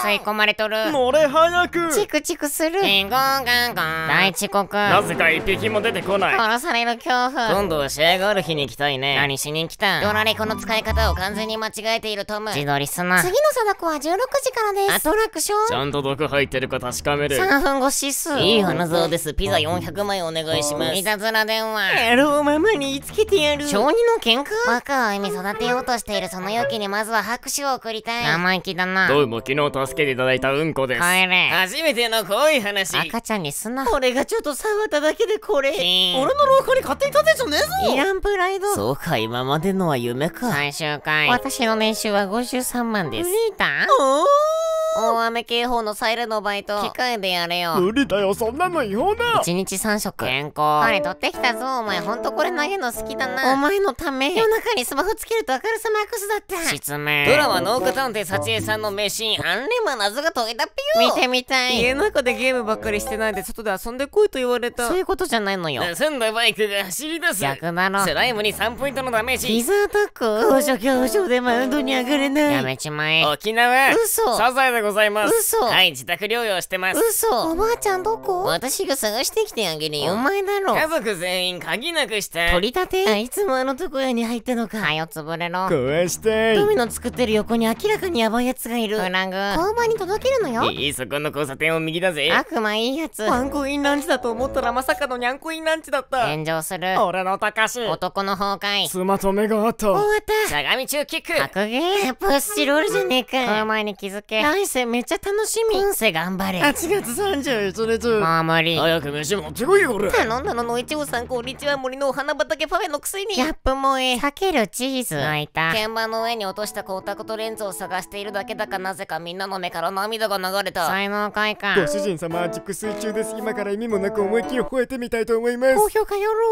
吸い込まれとる乗れ早くチクチクするキンゴンガンゴン大遅刻なぜか一匹も出てこない殺される恐怖今度試合がある日に行きたいね何しに来たドラレコの使い方を完全に間違えているトム自撮りすな次の貞子は16時からですアトラクションちゃんと毒入ってるか確かめる3分後指数いい花沢ですピザ400枚お願いしますいたずら電話やろうママにつけてやる小児の喧嘩バカを意味育てようとしているその容器にまずは拍手を送りたい生意気だなどうも昨日助けていただいたうんこですれ初めての濃い話赤ちゃんにすな俺がちょっと触っただけでこれ俺の廊下に勝手に立てちゃねえぞイランプライドそうか今までのは夢か最終回私の年収は53万ですリータおー大雨警報のサイレンのバイト機械でやれよ無理だよそんなの違法だ一日三食健康あれ取ってきたぞお前ほんとこれ投げの好きだなお前のため夜中にスマホつけると明るさマックスだった失明ドラマ「ノーク探偵幸恵さん」の名シーンあんれも謎が解けたぴよ見てみたい家の中でゲームばっかりしてないで外で遊んでこいと言われたそういうことじゃないのよ盗んだバイクが走り出す逆なのスライムに3ポイントのダメージザアタック高所恐怖症でマウンドに上がれないやめちまえ沖縄嘘サザエだございます嘘はい自宅療養してます嘘おばあちゃんどこ私が探してきてあげるよお前だろ家族全員鍵なくして取り立てあいつもあの床屋に入ったのかはよつぶれろ壊してトミの作ってる横に明らかにヤバいやつがいるフラング交番に届けるのよいいそこの交差点を右だぜ悪魔いいやつワンコインランチだと思ったらまさかのニャンコインランチだった炎上する俺のたかし男の崩壊妻と目があった終わったしゃがみ中キック格ゲプッシュロールじゃねえかお前に気づけナ生めっちゃ楽しみ。今世頑張れ。8月31日。あー無早く飯持ってこいよ、これ。頼んだののいちごさん、こんにちは、森のお花畑パフェのくせに。キャップ萌え。かけるチーズ。泣いた。鍵盤の上に落とした光沢とレンズを探しているだけだかなぜかみんなの目から涙が流れた。才能開花。ご主人様、熟睡中です。今から意味もなく思いっきり吠えてみたいと思います。高評価よろ